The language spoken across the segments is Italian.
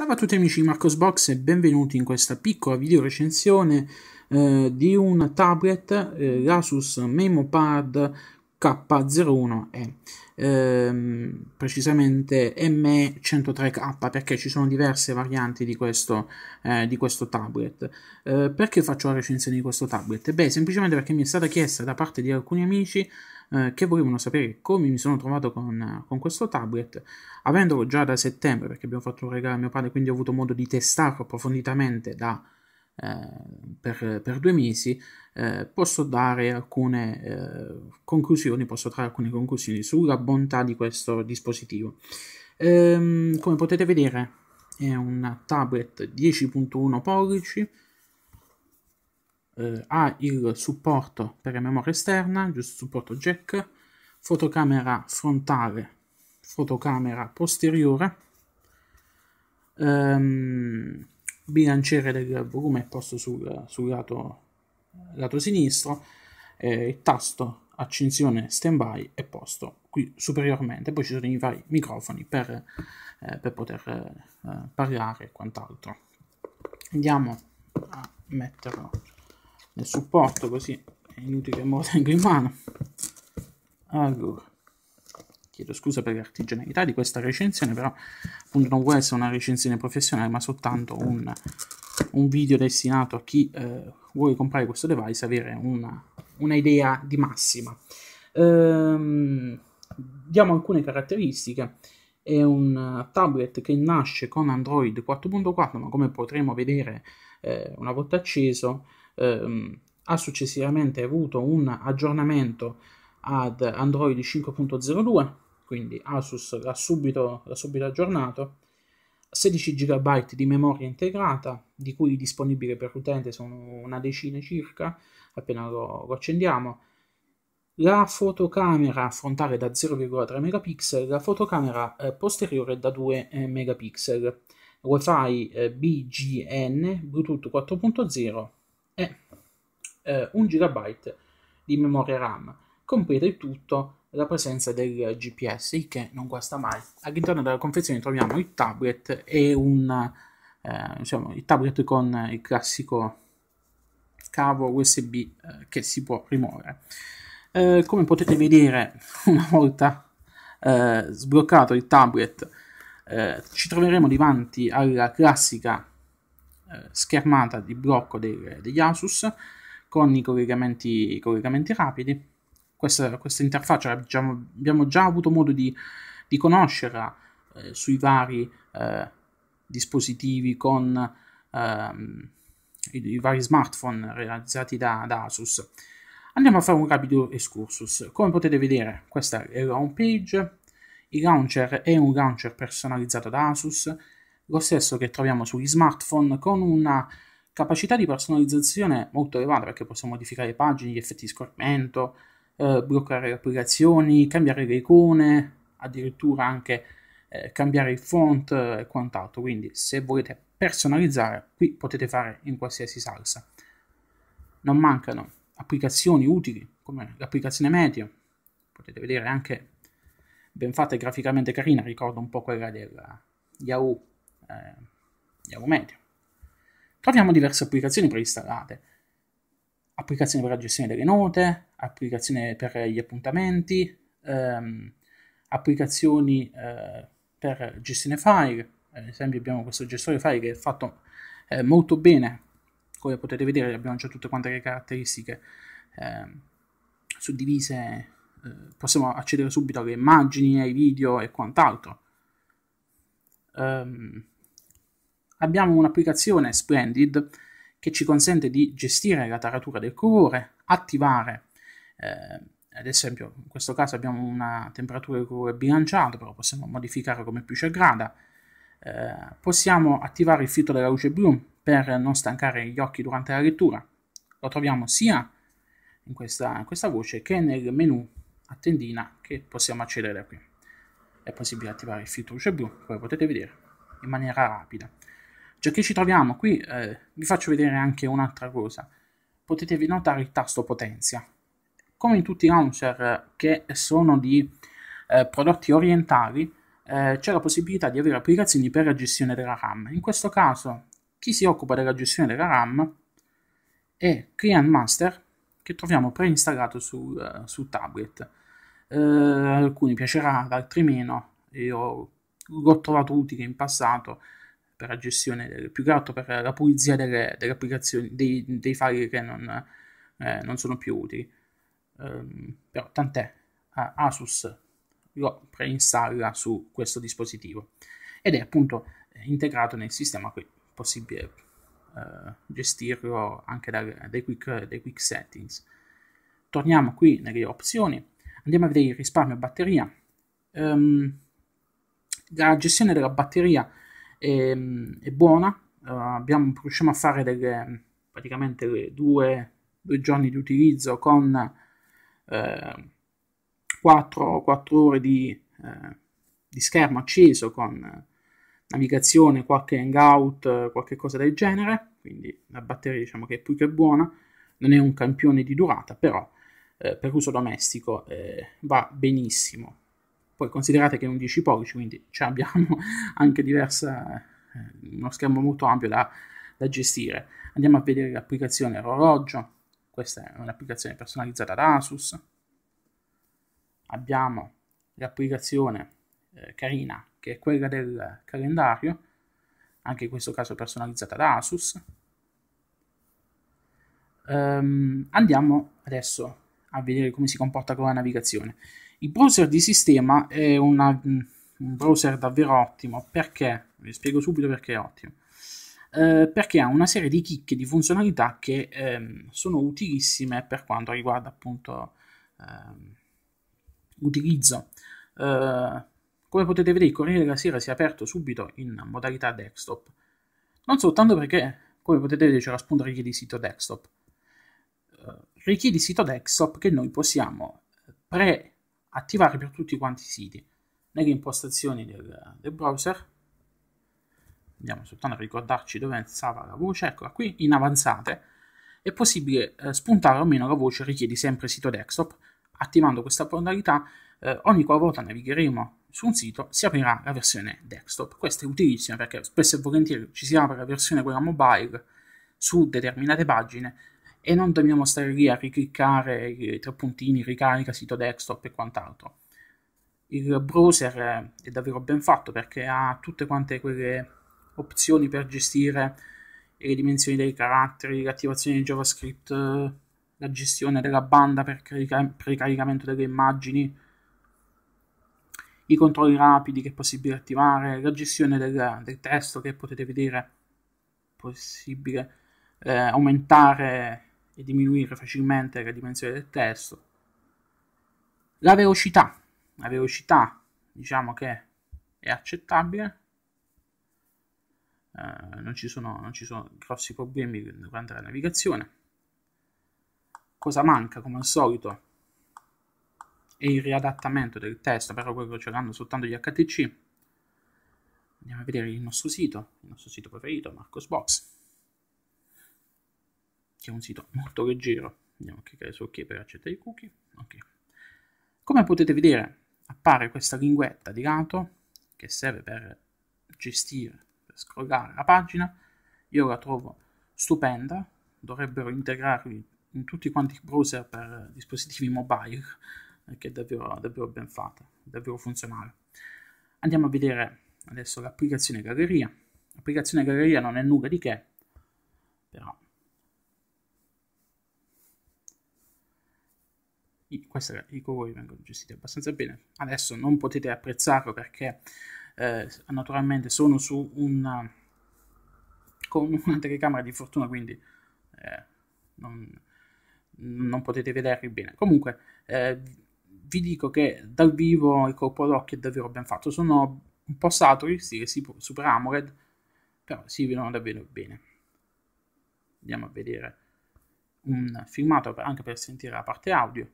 Salve a tutti amici di Marcosbox e benvenuti in questa piccola video recensione eh, di un tablet eh, Asus Pad K01E, ehm, precisamente ME103K perché ci sono diverse varianti di questo, eh, di questo tablet. Eh, perché faccio la recensione di questo tablet? Beh, semplicemente perché mi è stata chiesta da parte di alcuni amici eh, che volevano sapere come mi sono trovato con, con, questo tablet, avendolo già da settembre perché abbiamo fatto un regalo a mio padre, quindi ho avuto modo di testarlo approfonditamente da settembre Ehm, per, per, due mesi, eh, posso dare alcune eh, conclusioni, posso trarre alcune conclusioni sulla bontà di questo dispositivo. Ehm, come potete vedere è un tablet 10.1 pollici, eh, ha il supporto per memoria esterna, giusto supporto jack, fotocamera frontale, fotocamera posteriore, ehm, bilanciere del volume è posto sul, sul lato, lato, sinistro, eh, il tasto accensione standby è posto qui superiormente, poi ci sono i vari microfoni per, eh, per poter eh, parlare e quant'altro. Andiamo a metterlo nel supporto così è inutile che me lo tengo in mano. Allora, chiedo scusa per l'artigianalità di questa recensione, però appunto non vuole essere una recensione professionale, ma soltanto un, un video destinato a chi eh, vuole comprare questo device, avere una, una idea di massima. Ehm, diamo alcune caratteristiche. È un eh, tablet che nasce con Android 4.4, ma come potremo vedere eh, una volta acceso, ehm, ha successivamente avuto un aggiornamento ad Android 5.02 quindi Asus l'ha subito, l'ha subito aggiornato, 16 GB di memoria integrata, di cui disponibile per l'utente sono una decina circa, appena lo, lo accendiamo, la fotocamera frontale da 0,3 megapixel, la fotocamera eh, posteriore da 2 eh, megapixel, WiFi eh, BGN, Bluetooth 4.0 e 1 eh, GB di memoria RAM. Completa il tutto la presenza del GPS, il che non guasta mai. All'interno della confezione troviamo il tablet e un eh, diciamo, il tablet con il classico cavo USB eh, che si può rimuovere. Eh, come potete vedere, una volta eh, sbloccato il tablet, eh, ci troveremo davanti alla classica eh, schermata di blocco dei, degli Asus con i collegamenti, i collegamenti rapidi questa, questa interfaccia cioè abbiamo, abbiamo, già avuto modo di, di conoscerla eh, sui vari eh, dispositivi con ehm, i, i, vari smartphone realizzati da, da, Asus. Andiamo a fare un rapido excursus. Come potete vedere, questa è la home page. Il launcher è un launcher personalizzato da Asus, lo stesso che troviamo sugli smartphone con una capacità di personalizzazione molto elevata perché possiamo modificare le pagine, gli effetti di scorrimento, eh, bloccare le applicazioni, cambiare le icone, addirittura anche eh, cambiare il font e quant'altro. Quindi se volete personalizzare, qui potete fare in qualsiasi salsa. Non mancano applicazioni utili come l'applicazione Meteo, potete vedere anche ben fatta e graficamente carina, ricordo un po' quella del Yahoo, eh, Yahoo Meteor. Troviamo diverse applicazioni preinstallate, applicazioni per la gestione delle note, applicazione per gli appuntamenti, ehm, applicazioni eh, per gestione file, ad esempio abbiamo questo gestore file che è fatto eh, molto bene, come potete vedere abbiamo già tutte quante le caratteristiche ehm, suddivise, eh, possiamo accedere subito alle immagini, ai video e quant'altro. Um, abbiamo un'applicazione Splendid che ci consente di gestire la taratura del colore, attivare eh, ad esempio in questo caso abbiamo una temperatura di colore è bilanciato, però possiamo modificare come più ci aggrada. Eh, possiamo attivare il filtro della luce blu per non stancare gli occhi durante la lettura. Lo troviamo sia in questa, in questa voce che nel menu a tendina che possiamo accedere da qui. È possibile attivare il filtro luce blu, come potete vedere, in maniera rapida. Già che ci troviamo qui, eh, vi faccio vedere anche un'altra cosa. Potete notare il tasto potenzia, come in tutti i launcher che sono di eh, prodotti orientali, eh, c'è la possibilità di avere applicazioni per la gestione della RAM. In questo caso, chi si occupa della gestione della RAM è Client Master, che troviamo preinstallato su, uh, su tablet. Uh, alcuni piacerà, altri meno. Io l'ho trovato utile in passato per la gestione, del, più che altro per la pulizia delle, delle applicazioni, dei, dei file che non, eh, non sono più utili. Ehm, però tant'è, Asus lo preinstalla su questo dispositivo ed è appunto eh, integrato nel sistema qui, possibile eh, gestirlo anche dal, dai, quick, dai quick settings. Torniamo qui nelle opzioni, andiamo a vedere il risparmio batteria. Um, la gestione della batteria è, ehm, è buona, uh, abbiamo, riusciamo a fare delle, praticamente due, due, giorni di utilizzo con 4, ehm, 4 ore di, eh, di, schermo acceso con eh, navigazione, qualche hangout, qualche cosa del genere, quindi la batteria diciamo che è più che buona, non è un campione di durata, però eh, per uso domestico eh, va benissimo. Poi considerate che è un 10 pollici, quindi abbiamo anche diversa, eh, uno schermo molto ampio da, da gestire. Andiamo a vedere l'applicazione orologio questa è un'applicazione personalizzata da Asus. Abbiamo l'applicazione eh, carina che è quella del calendario, anche in questo caso personalizzata da Asus. Um, andiamo adesso a vedere come si comporta con la navigazione. Il browser di sistema è una, mm, un browser davvero ottimo perché, vi spiego subito perché è ottimo. Eh, perché ha una serie di chicche, di funzionalità che ehm, sono utilissime per quanto riguarda appunto ehm, utilizzo. Eh, come potete vedere il Corriere della Sera si è aperto subito in modalità desktop, non soltanto perché, come potete vedere, c'è la spunta richiedi sito desktop, eh, richiedi sito desktop che noi possiamo preattivare per tutti quanti i siti nelle impostazioni del, del browser andiamo soltanto a ricordarci dove è la voce, eccola qui, in avanzate, è possibile eh, spuntare o meno la voce richiedi sempre sito desktop, attivando questa modalità eh, ogni qualvolta navigheremo su un sito si aprirà la versione desktop. Questa è utilissima perché spesso e volentieri ci si apre la versione quella mobile su determinate pagine e non dobbiamo stare lì a ricliccare i tre puntini, ricarica sito desktop e quant'altro. Il browser eh, è davvero ben fatto perché ha tutte quante quelle opzioni per gestire le dimensioni dei caratteri, l'attivazione di JavaScript, la gestione della banda per il caricamento delle immagini, i controlli rapidi che è possibile attivare, la gestione del, del testo che potete vedere possibile eh, aumentare e diminuire facilmente la dimensione del testo. La velocità, la velocità diciamo che è accettabile, eh, non, ci sono, non, ci sono, grossi problemi durante la navigazione. Cosa manca come al solito? È il riadattamento del testo, però quello ce l'hanno soltanto gli HTC. Andiamo a vedere il nostro sito, il nostro sito preferito, Marcosbox, che è un sito molto leggero. Andiamo a cliccare su OK per accettare i cookie. Okay. Come potete vedere, appare questa linguetta di lato che serve per gestire per scrollare la pagina, io la trovo stupenda, dovrebbero integrarli in tutti quanti i browser per dispositivi mobile, eh, che è davvero, davvero ben fatta, davvero funzionale. Andiamo a vedere adesso l'applicazione galleria. L'applicazione galleria non è nulla di che, però I, questi, i colori vengono gestiti abbastanza bene. Adesso non potete apprezzarlo perché eh, naturalmente sono su una, con una telecamera di fortuna, quindi eh, non, non, potete vederli bene. Comunque, eh, vi dico che dal vivo il colpo d'occhio è davvero ben fatto. Sono un po' saturi, stile sì, Super Amored, però si vedono davvero bene. Andiamo a vedere un filmato anche per sentire la parte audio.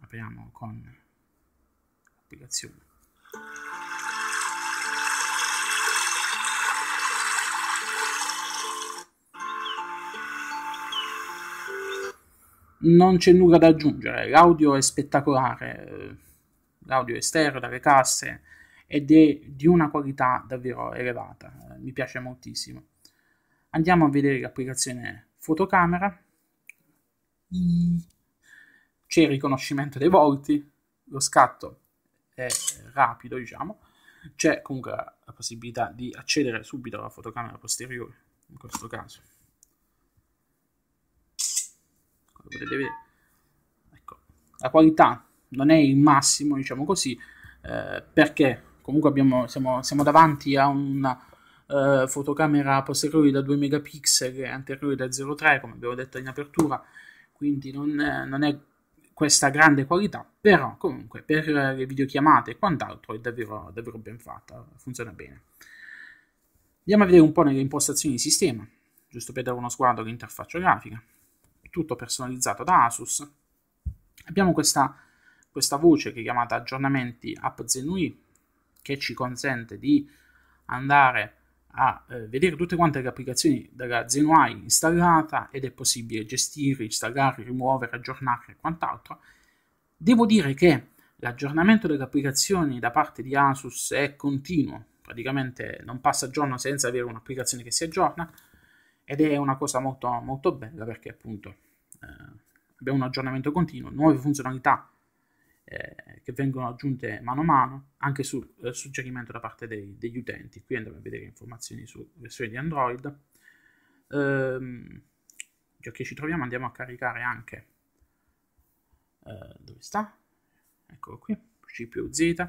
Apriamo con l'applicazione non c'è nulla da aggiungere, l'audio è spettacolare, eh, l'audio esterno dalle casse ed è di una qualità davvero elevata, eh, mi piace moltissimo. Andiamo a vedere l'applicazione fotocamera, c'è il riconoscimento dei volti, lo scatto è rapido, diciamo, c'è comunque la possibilità di accedere subito alla fotocamera posteriore, in questo caso. Come potete vedere, ecco, la qualità non è il massimo, diciamo così, eh, perché comunque abbiamo, siamo, siamo, davanti a una eh, fotocamera posteriore da 2 megapixel e anteriore da 0,3, come abbiamo detto in apertura, quindi non, eh, non è questa grande qualità, però comunque per le videochiamate e quant'altro è davvero, davvero ben fatta, funziona bene. Andiamo a vedere un po' nelle impostazioni di sistema, giusto per dare uno sguardo all'interfaccia grafica, tutto personalizzato da Asus. Abbiamo questa, questa voce che è chiamata aggiornamenti app Zenui, che ci consente di andare a a eh, vedere tutte quante le applicazioni della ZenUI installata ed è possibile gestire, installare, rimuovere, aggiornare e quant'altro. Devo dire che l'aggiornamento delle applicazioni da parte di Asus è continuo, praticamente non passa giorno senza avere un'applicazione che si aggiorna ed è una cosa molto, molto bella perché appunto eh, abbiamo un aggiornamento continuo, nuove funzionalità eh, che vengono aggiunte mano a mano anche su eh, suggerimento da parte dei, degli utenti. Qui andremo a vedere informazioni su versioni di Android. Ehm, già che ci troviamo andiamo a caricare anche eh, dove sta? Eccolo qui, CPU Z.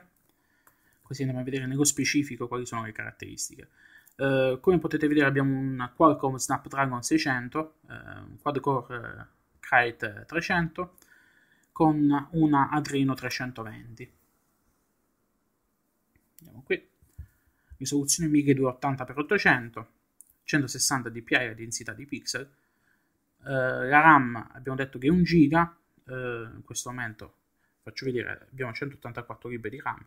Così andiamo a vedere nello specifico quali sono le caratteristiche. Uh, come potete vedere abbiamo un Qualcomm Snapdragon 600, uh, eh, un quad-core Kite 300, con una Adreno 320. Andiamo qui. Risoluzione 1280x800, 160 dpi la densità di pixel. Eh, la RAM abbiamo detto che è 1 giga, eh, in questo momento faccio vedere, abbiamo 184 GB di RAM,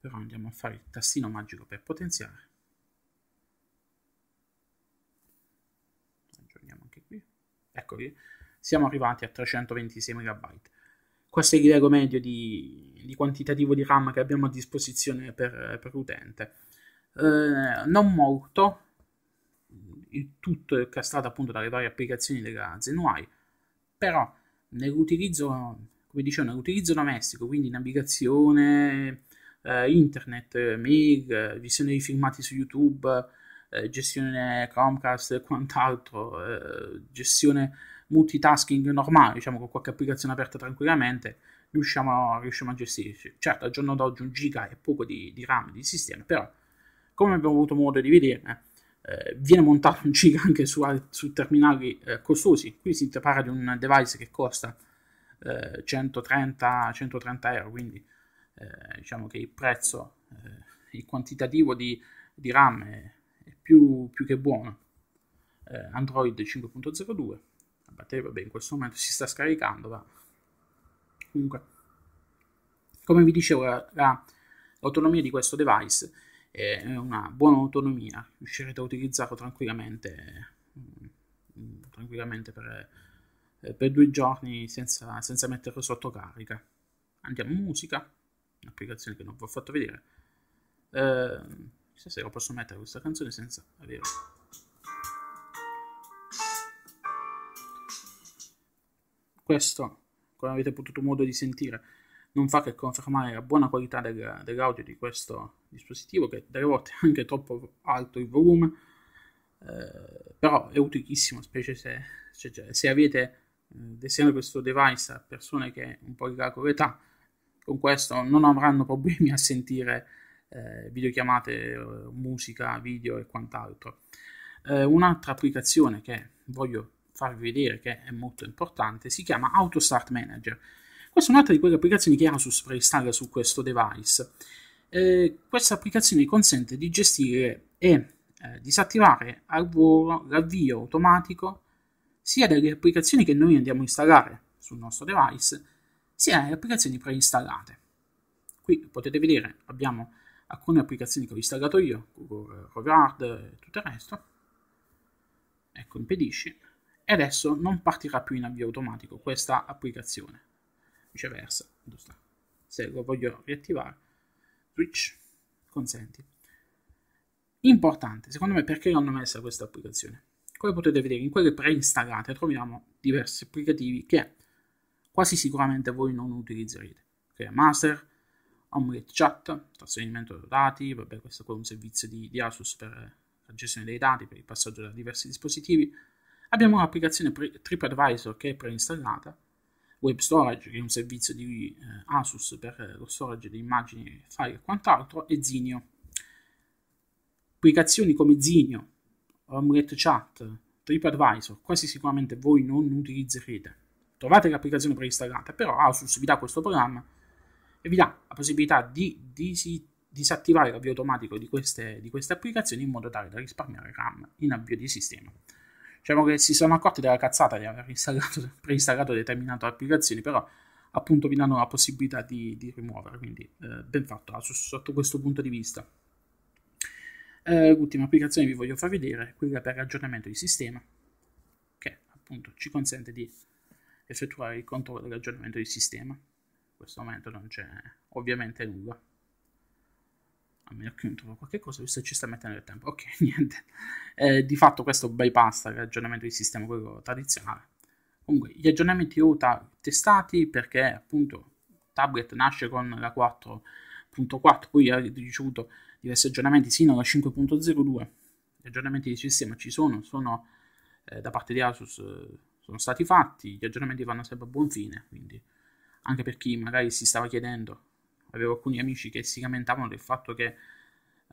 però andiamo a fare il tastino magico per potenziare. Aggiorniamo anche qui. Eccovi, siamo arrivati a 326 MB. Questo è il grego medio di, di quantitativo di RAM che abbiamo a disposizione per, per utente. Eh, non molto, il tutto è castrato appunto dalle varie applicazioni della Zenwai, però nell'utilizzo, come dicevo, nell'utilizzo domestico, quindi navigazione, eh, internet, mail, visione di filmati su YouTube, eh, gestione Chromecast e quant'altro, eh, gestione multitasking normale, diciamo con qualche applicazione aperta tranquillamente, riusciamo a, riusciamo a gestirci. Certo, al giorno d'oggi un giga è poco di, di RAM di sistema, però come abbiamo avuto modo di vedere, eh, viene montato un giga anche su, su terminali eh, costosi. Qui si parla di un device che costa eh, 130, 130 euro, quindi eh, diciamo che il prezzo, eh, il quantitativo di, di RAM è, è più, più, che buono. Eh, Android 5.02 la batteria vabbè in questo momento si sta scaricando ma comunque come vi dicevo l'autonomia la, di questo device è una buona autonomia riuscirete a utilizzarlo tranquillamente mm, tranquillamente per, eh, per due giorni senza, senza metterlo sotto carica andiamo in musica un'applicazione che non vi ho fatto vedere eh, se lo posso mettere questa canzone senza avere Questo, come avete potuto modo di sentire, non fa che confermare la buona qualità del, dell'audio di questo dispositivo, che delle volte è anche troppo alto il volume, eh, però è utilissimo, specie se, cioè, se avete destinato eh, questo device a persone che un po' di largo l'età, con questo non avranno problemi a sentire eh, videochiamate, eh, musica, video e quant'altro. Eh, un'altra applicazione che voglio farvi vedere che è molto importante, si chiama AutoStart Manager. Questa è un'altra di quelle applicazioni che Asus preinstalla su questo device. Eh, questa applicazione consente di gestire e eh, disattivare al volo l'avvio automatico sia delle applicazioni che noi andiamo a installare sul nostro device, sia delle applicazioni preinstallate. Qui potete vedere abbiamo alcune applicazioni che ho installato io, Google eh, Reward e tutto il resto. Ecco, impedisci e adesso non partirà più in avvio automatico questa applicazione. Viceversa, se lo voglio riattivare, switch, consenti. Importante, secondo me, perché l'hanno messa questa applicazione? Come potete vedere, in quelle preinstallate troviamo diversi applicativi che quasi sicuramente voi non utilizzerete. Che Master, Omelette Chat, trasferimento dati, vabbè questo è un servizio di, di Asus per la gestione dei dati, per il passaggio da diversi dispositivi, Abbiamo l'applicazione TripAdvisor che è preinstallata, Web Storage che è un servizio di eh, Asus per lo storage di immagini, file e quant'altro, e Zinio. Applicazioni come Zinio, Omelette Chat, TripAdvisor, quasi sicuramente voi non utilizzerete. Trovate l'applicazione preinstallata, però Asus vi dà questo programma e vi dà la possibilità di, di disattivare l'avvio automatico di queste, di queste applicazioni in modo tale da risparmiare RAM in avvio di sistema diciamo che si sono accorti della cazzata di aver installato, preinstallato determinate applicazioni, però appunto vi danno la possibilità di, di rimuovere, quindi eh, ben fatto ah, sotto questo punto di vista. Eh, l'ultima applicazione vi voglio far vedere è quella per aggiornamento di sistema, che appunto ci consente di effettuare il controllo dell'aggiornamento di sistema. In questo momento non c'è ovviamente nulla a meno che non trovo qualche cosa, visto che ci sta mettendo del tempo. Ok, niente. Eh, di fatto questo bypassa l'aggiornamento di sistema quello tradizionale. Comunque, gli aggiornamenti UTA testati perché appunto tablet nasce con la 4.4, poi ha ricevuto diversi aggiornamenti sino alla 5.02. Gli aggiornamenti di sistema ci sono, sono eh, da parte di Asus eh, sono stati fatti, gli aggiornamenti vanno sempre a buon fine, quindi anche per chi magari si stava chiedendo avevo alcuni amici che si lamentavano del fatto che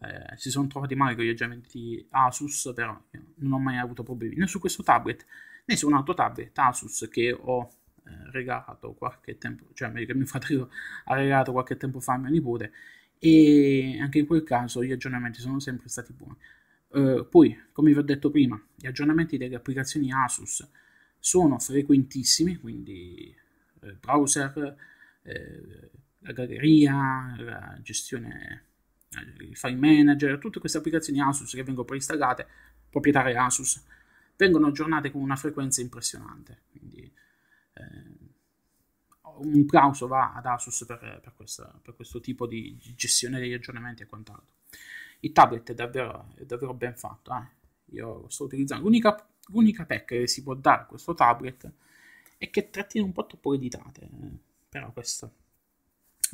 eh, si sono trovati male con gli aggiornamenti Asus, però non ho mai avuto problemi né su questo tablet né su un altro tablet Asus che ho eh, regalato qualche tempo, cioè che mio fratello ha regalato qualche tempo fa a mio nipote e anche in quel caso gli aggiornamenti sono sempre stati buoni. Eh, poi, come vi ho detto prima, gli aggiornamenti delle applicazioni Asus sono frequentissimi, quindi eh, browser, eh, la galleria, la gestione, il file manager, tutte queste applicazioni Asus che vengono preinstallate, proprietarie Asus, vengono aggiornate con una frequenza impressionante. Quindi eh, un plauso va ad Asus per, per, questa, per, questo tipo di gestione degli aggiornamenti e quant'altro. Il tablet è davvero, è davvero ben fatto, eh. io lo sto utilizzando. L'unica, l'unica pecca che si può dare a questo tablet è che trattiene un po' troppo le ditate, eh, però questo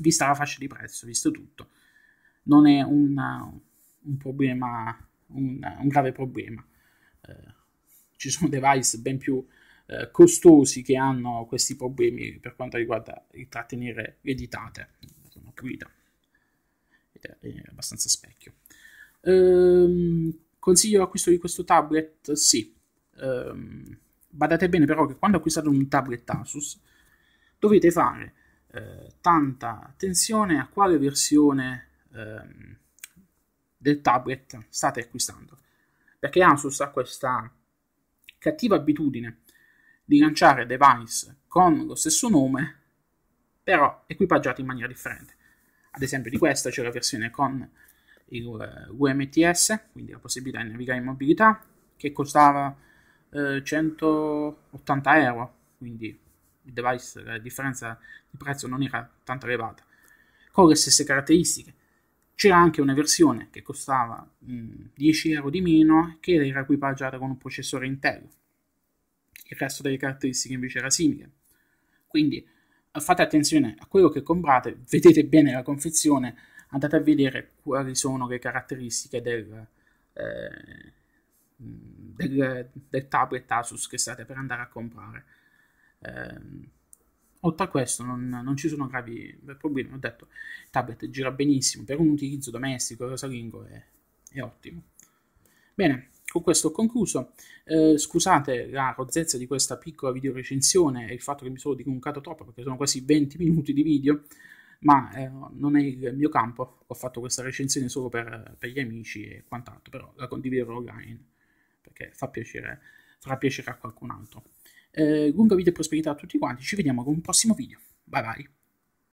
vista la fascia di prezzo, visto tutto, non è una, un problema, un, un grave problema. Eh, ci sono device ben più eh, costosi che hanno questi problemi per quanto riguarda il trattenere le ditate. Sono pulita ed è, abbastanza specchio. Ehm, consiglio l'acquisto di questo tablet? Sì. Ehm, badate bene però che quando acquistate un tablet Asus dovete fare eh, tanta attenzione a quale versione ehm, del tablet state acquistando, perché Asus ha questa cattiva abitudine di lanciare device con lo stesso nome, però equipaggiati in maniera differente. Ad esempio di questa c'è la versione con il eh, UMTS, quindi la possibilità di navigare in mobilità, che costava eh, 180 euro, quindi il device, la differenza di prezzo non era tanto elevata, con le stesse caratteristiche. C'era anche una versione che costava mh, mm, 10 euro di meno che era equipaggiata con un processore Intel. Il resto delle caratteristiche invece era simile. Quindi fate attenzione a quello che comprate, vedete bene la confezione, andate a vedere quali sono le caratteristiche del, eh, mm, del, del tablet Asus che state per andare a comprare. Eh, oltre a questo non, non, ci sono gravi problemi, ho detto il tablet gira benissimo, per un utilizzo domestico rosalingo è, è ottimo. Bene, con questo ho concluso. Eh, scusate la rozzezza di questa piccola video recensione e il fatto che mi sono dilungato troppo perché sono quasi 20 minuti di video, ma eh, non è il mio campo. Ho fatto questa recensione solo per, per gli amici e quant'altro, però la condividerò online perché fa piacere, farà piacere a qualcun altro. Eh, lunga vita e prosperità a tutti quanti, ci vediamo con un prossimo video. Bye bye.